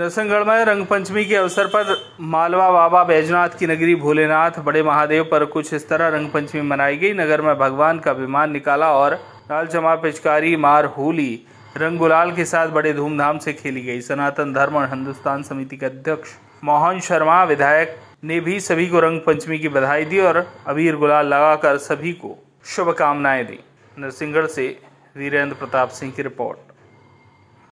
नरसिंहगढ़ में रंगपंचमी के अवसर पर मालवा बाबा बैजनाथ की नगरी भोलेनाथ बड़े महादेव पर कुछ इस तरह रंगपंचमी मनाई गई नगर में भगवान का विमान निकाला और लाल चमा पिचकारी मार होली रंग गुलाल के साथ बड़े धूमधाम से खेली गई सनातन धर्म और हिंदुस्तान समिति के अध्यक्ष मोहन शर्मा विधायक ने भी सभी को रंग पंचमी की बधाई दी और अबीर गुलाल लगाकर सभी को शुभकामनाएं दी नरसिंहगढ़ से वीरेंद्र प्रताप सिंह की रिपोर्ट